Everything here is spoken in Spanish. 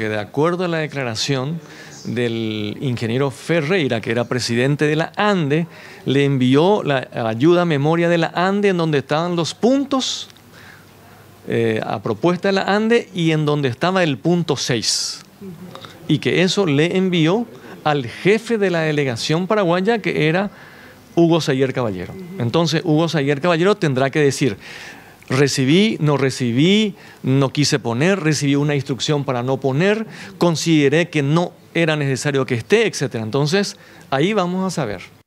que de acuerdo a la declaración del ingeniero Ferreira, que era presidente de la ANDE, le envió la ayuda a memoria de la ANDE en donde estaban los puntos eh, a propuesta de la ANDE y en donde estaba el punto 6. Y que eso le envió al jefe de la delegación paraguaya, que era Hugo Sayer Caballero. Entonces, Hugo Sayer Caballero tendrá que decir, Recibí, no recibí, no quise poner, recibí una instrucción para no poner, consideré que no era necesario que esté, etc. Entonces, ahí vamos a saber.